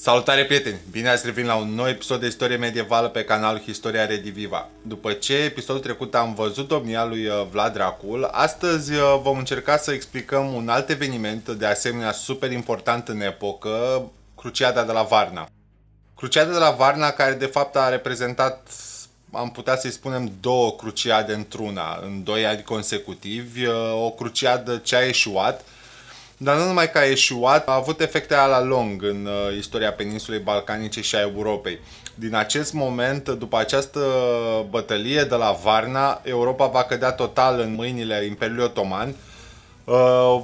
Salutare prieteni! Bine ați revenit la un nou episod de istorie medievală pe canalul Historia Rediviva. După ce episodul trecut am văzut domnia lui uh, Vlad Dracul, astăzi uh, vom încerca să explicăm un alt eveniment de asemenea super important în epocă, Cruciada de la Varna. Cruciada de la Varna care de fapt a reprezentat am putea să-i spunem două cruciade într-una, în doi ani consecutivi, uh, o cruciadă ce a eșuat, dar nu numai că a eșuat, a avut efecte la lung în uh, istoria peninsulei balcanice și a Europei. Din acest moment, după această bătălie de la Varna, Europa va cădea total în mâinile Imperiului Otoman. Uh,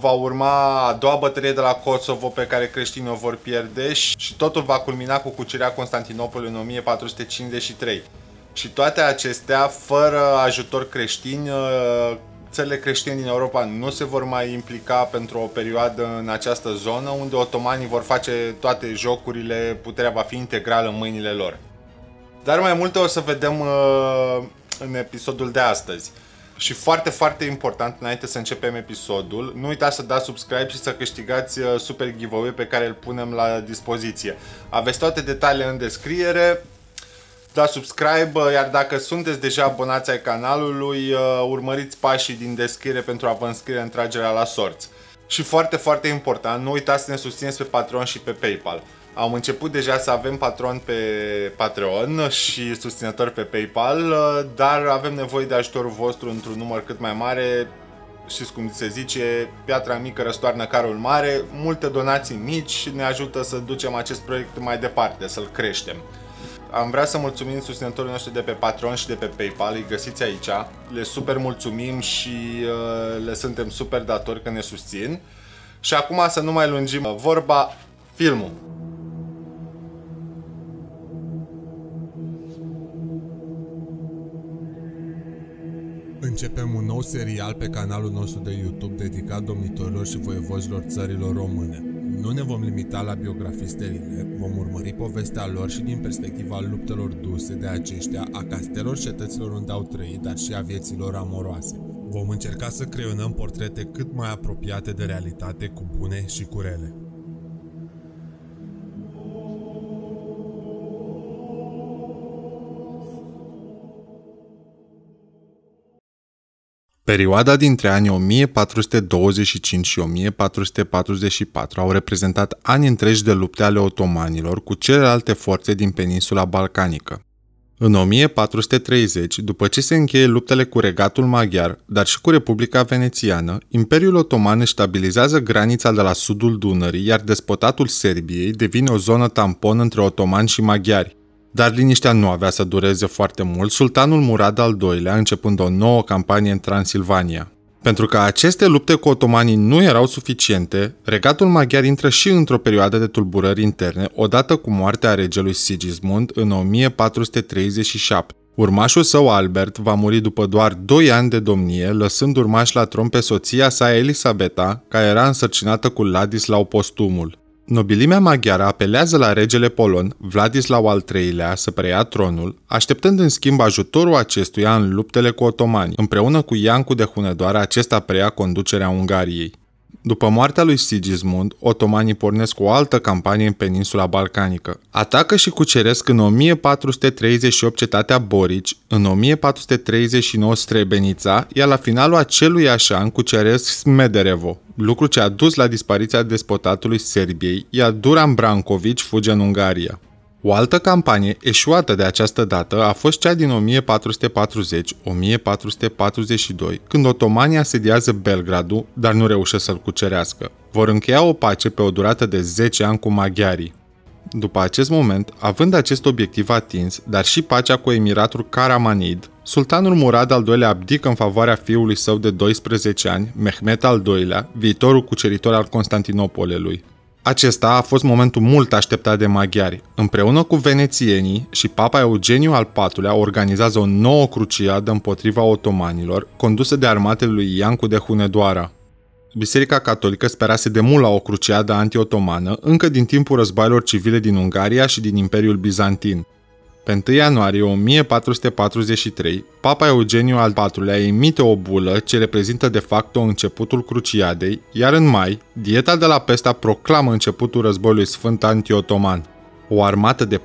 va urma a doua bătălie de la Kosovo pe care creștinii o vor pierde și totul va culmina cu cucerirea Constantinopolului în 1453. Și toate acestea, fără ajutor creștin, uh, țările creștine din Europa nu se vor mai implica pentru o perioadă în această zonă, unde otomanii vor face toate jocurile, puterea va fi integrală în mâinile lor. Dar mai multe o să vedem uh, în episodul de astăzi. Și foarte, foarte important, înainte să începem episodul, nu uitați să dați subscribe și să câștigați uh, super giveaway pe care îl punem la dispoziție. Aveți toate detaliile în descriere, dați subscribe, iar dacă sunteți deja abonați ai canalului, uh, urmăriți pașii din descriere pentru a vă înscrie în tragerea la sorți. Și foarte, foarte important, nu uitați să ne susțineți pe Patreon și pe PayPal. Am început deja să avem patron pe Patreon și susținători pe PayPal, uh, dar avem nevoie de ajutorul vostru într-un număr cât mai mare. Știți cum se zice, piatra mică răstoarnă carul mare, multe donații mici ne ajută să ducem acest proiect mai departe, să-l creștem. Am vrea să mulțumim susținătorii noștri de pe Patreon și de pe PayPal, îi găsiți aici. Le super mulțumim și uh, le suntem super datori că ne susțin. Și acum să nu mai lungim uh, vorba, filmul. Începem un nou serial pe canalul nostru de YouTube dedicat domnitorilor și voievozilor țărilor române. Nu ne vom limita la biografii sterile, vom urmări povestea lor și din perspectiva luptelor duse de aceștia, a castelor cetăților unde au trăit, dar și a vieților amoroase. Vom încerca să creionăm portrete cât mai apropiate de realitate cu bune și cu rele. Perioada dintre anii 1425 și 1444 au reprezentat ani întregi de lupte ale otomanilor cu celelalte forțe din peninsula balcanică. În 1430, după ce se încheie luptele cu regatul maghiar, dar și cu Republica Venețiană, Imperiul Otoman își stabilizează granița de la sudul Dunării, iar despotatul Serbiei devine o zonă tampon între otomani și maghiari. Dar liniștea nu avea să dureze foarte mult, sultanul Murad al II-lea începând o nouă campanie în Transilvania. Pentru că aceste lupte cu otomanii nu erau suficiente, regatul maghiar intră și într-o perioadă de tulburări interne, odată cu moartea regelui Sigismund în 1437. Urmașul său Albert va muri după doar 2 ani de domnie, lăsând urmaș la tron pe soția sa Elisabeta, care era însărcinată cu Ladislau Postumul. Nobilimea maghiară apelează la regele polon, Vladislav al III-lea, să preia tronul, așteptând în schimb ajutorul acestuia în luptele cu otomani. Împreună cu Iancu de Hunedoara, acesta preia conducerea Ungariei. După moartea lui Sigismund, otomanii pornesc o altă campanie în peninsula balcanică. Atacă și cuceresc în 1438 cetatea Borici, în 1439 Strebenița, iar la finalul acelui așa an cuceresc Smederevo lucru ce a dus la dispariția despotatului Serbiei, iar Duran Brankovic fuge în Ungaria. O altă campanie eșuată de această dată a fost cea din 1440-1442, când otomanii asediază Belgradul, dar nu reușesc să-l cucerească. Vor încheia o pace pe o durată de 10 ani cu maghiarii. După acest moment, având acest obiectiv atins, dar și pacea cu emiratul Karamanid, sultanul Murad al II-lea abdică în favoarea fiului său de 12 ani, Mehmet al II-lea, viitorul cuceritor al Constantinopolului. Acesta a fost momentul mult așteptat de maghiari. Împreună cu venețienii și papa Eugeniu al IV-lea organizează o nouă cruciadă împotriva otomanilor, condusă de armatele lui Iancu de Hunedoara. Biserica Catolică sperase de mult la o cruciadă antiotomană, încă din timpul războaielor civile din Ungaria și din Imperiul Bizantin. Pe 1 ianuarie 1443, Papa Eugeniu al IV-lea emite o bulă ce reprezintă de facto începutul cruciadei, iar în mai, dieta de la Pesta proclamă începutul războiului sfânt antiotoman. O armată de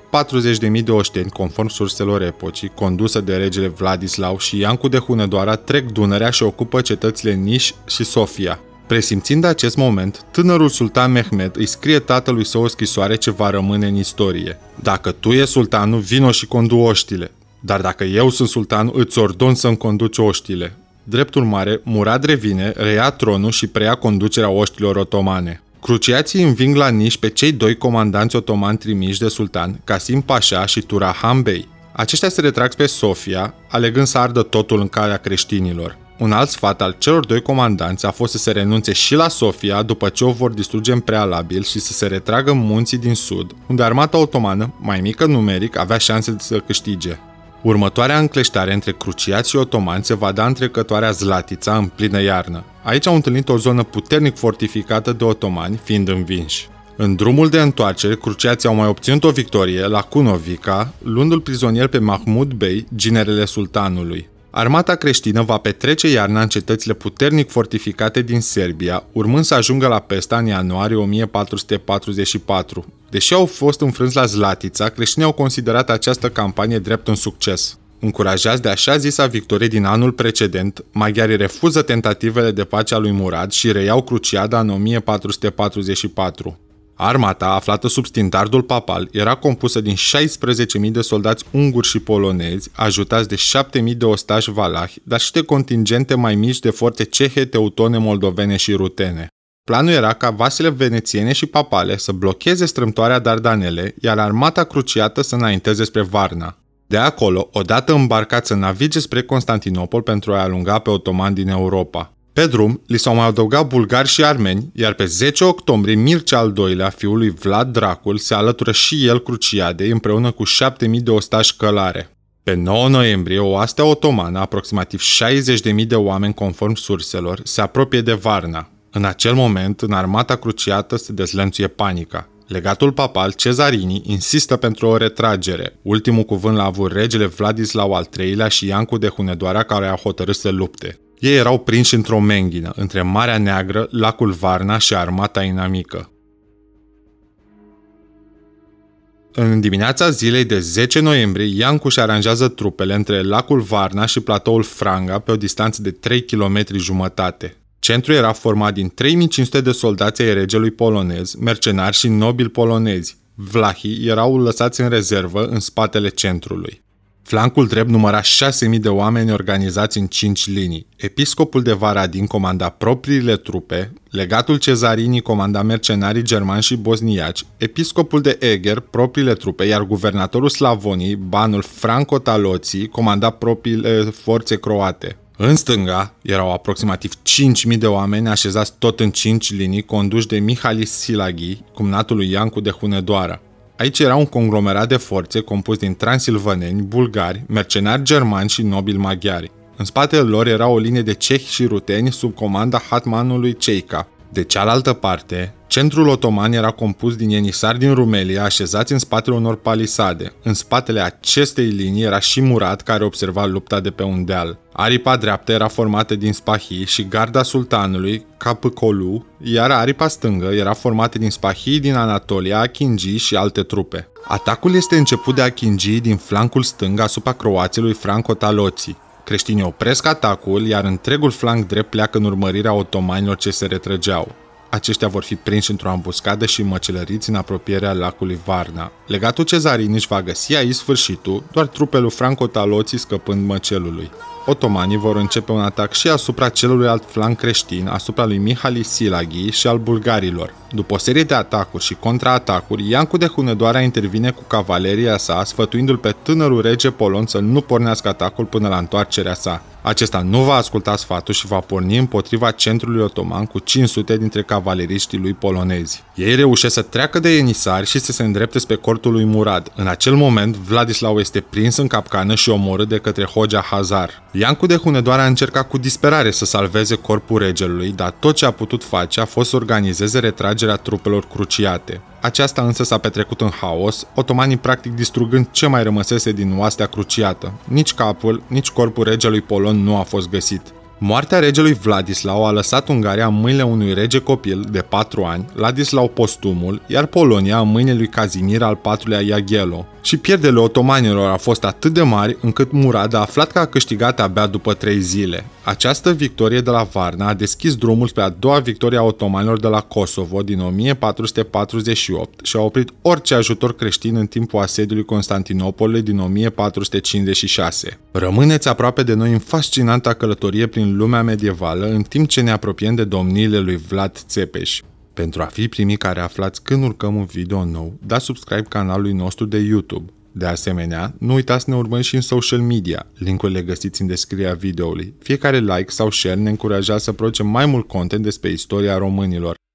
40.000 de oșteni, conform surselor epocii, condusă de regele Vladislau și Iancu de Hunedoara, trec Dunărea și ocupă cetățile Niș și Sofia. Presimțind acest moment, tânărul sultan Mehmed îi scrie tatălui său o scrisoare ce va rămâne în istorie. Dacă tu e sultanul, vino și condu oștile. Dar dacă eu sunt sultanul, îți ordon să-mi conduci oștile. Drept urmare, Murad revine, reia tronul și preia conducerea oștilor otomane. Cruciații înving la Niș pe cei doi comandanți otomani trimiși de sultan, Casim Pașa și Turahan Bey. Aceștia se retrag pe Sofia, alegând să ardă totul în calea creștinilor. Un alt sfat al celor doi comandanți a fost să se renunțe și la Sofia după ce o vor distruge în prealabil și să se retragă munții din sud, unde armata otomană, mai mică numeric, avea șanse să câștige. Următoarea încleștare între cruciați și otomani se va da între cătoarea Zlatița în plină iarnă. Aici au întâlnit o zonă puternic fortificată de otomani, fiind învinși. În drumul de întoarcere, cruciații au mai obținut o victorie la Cunovica, luându-l prizonier pe Mahmud Bey, ginerele sultanului. Armata creștină va petrece iarna în cetățile puternic fortificate din Serbia, urmând să ajungă la Pesta în ianuarie 1444. Deși au fost înfrânți la Zlatița, creștinii au considerat această campanie drept un succes. Încurajați de așa zisa victorie din anul precedent, maghiarii refuză tentativele de pace a lui Murad și reiau Cruciada în 1444. Armata, aflată sub stintardul papal, era compusă din 16.000 de soldați unguri și polonezi, ajutați de 7.000 de ostași valahi, dar și de contingente mai mici de forțe cehe, teutone, moldovene și rutene. Planul era ca vasele venețiene și papale să blocheze strâmtoarea Dardanele, iar armata cruciată să înainteze spre Varna. De acolo, odată îmbarcați să navige spre Constantinopol pentru a alunga pe otomani din Europa. Pe drum, li s-au mai adăugat bulgari și armeni, iar pe 10 octombrie Mircea al II-lea, fiul lui Vlad Dracul, se alătură și el cruciadei împreună cu 7000 de ostași călare. Pe 9 noiembrie, o astea otomană, aproximativ 60.000 de oameni conform surselor, se apropie de Varna. În acel moment, în armata cruciată se dezlănțuie panica. Legatul papal Cezarini insistă pentru o retragere. Ultimul cuvânt l-a avut regele Vladislau al III-lea și Iancu de Hunedoara care a hotărât să lupte. Ei erau prinși într-o menghină între Marea Neagră, lacul Varna și armata inamică. În dimineața zilei de 10 noiembrie, Iancu și aranjează trupele între lacul Varna și platoul Franga pe o distanță de 3 km jumătate. Centrul era format din 3500 de soldați ai regelui polonez, mercenari și nobili polonezi. Vlahii erau lăsați în rezervă în spatele centrului. Flancul drept număra 6.000 de oameni organizați în 5 linii. Episcopul de Varadin comanda propriile trupe, legatul cezarinii comanda mercenarii germani și bosniaci, episcopul de Eger propriile trupe, iar guvernatorul Slavonii, banul Franco Taloții, comanda propriile forțe croate. În stânga erau aproximativ 5.000 de oameni așezați tot în 5 linii, conduși de Mihalis Silaghi, cumnatul lui Iancu de Hunedoara. Aici era un conglomerat de forțe compus din transilvaneni, bulgari, mercenari germani și nobili maghiari. În spatele lor era o linie de cehi și ruteni sub comanda hatmanului Ceica, de cealaltă parte, centrul otoman era compus din ienisari din Rumelia așezați în spatele unor palisade. În spatele acestei linii era și Murat care observa lupta de pe un deal. Aripa dreaptă era formată din spahii și garda sultanului, Capcolu, iar aripa stângă era formată din spahii din Anatolia, Achingi și alte trupe. Atacul este început de Achingi din flancul stâng asupra croaților Franco Taloții. Creștinii opresc atacul, iar întregul flanc drept pleacă în urmărirea otomanilor ce se retrăgeau. Aceștia vor fi prinși într-o ambuscadă și măcelăriți în apropierea lacului Varna. Legatul cezarin își va găsi aici sfârșitul, doar trupelul franco-taloții scăpând măcelului otomanii vor începe un atac și asupra celuilalt flanc creștin, asupra lui Mihali Silaghi și al bulgarilor. După o serie de atacuri și contraatacuri, Iancu de Hunedoara intervine cu cavaleria sa, sfătuindu-l pe tânărul rege polon să nu pornească atacul până la întoarcerea sa. Acesta nu va asculta sfatul și va porni împotriva centrului otoman cu 500 dintre cavaleriștii lui polonezi. Ei reușesc să treacă de enisari și să se îndrepte spre cortul lui Murad. În acel moment, Vladislau este prins în capcană și omorât de către Hoja Hazar. Iancu de Hunedoara a încercat cu disperare să salveze corpul regelui, dar tot ce a putut face a fost să organizeze retragerea trupelor cruciate. Aceasta însă s-a petrecut în haos, otomanii practic distrugând ce mai rămăsese din oastea cruciată. Nici capul, nici corpul regelui Polon nu a fost găsit. Moartea regelui Vladislau a lăsat Ungaria în mâinile unui rege copil de 4 ani, Ladislau Postumul, iar Polonia în mâinile lui Kazimir al IV-lea Iaghelo. Și pierderile otomanilor au fost atât de mari încât Murad a aflat că a câștigat abia după 3 zile. Această victorie de la Varna a deschis drumul spre a doua victorie a otomanilor de la Kosovo din 1448 și a oprit orice ajutor creștin în timpul asediului Constantinopolului din 1456. Rămâneți aproape de noi în fascinanta călătorie prin în lumea medievală, în timp ce ne apropiem de domniile lui Vlad Țepeș. Pentru a fi primii care aflați când urcăm un video nou, dați subscribe canalului nostru de YouTube. De asemenea, nu uitați să ne urmăm și în social media, linkurile găsiți în descrierea videoului. Fiecare like sau share ne încurajează să producem mai mult content despre istoria românilor.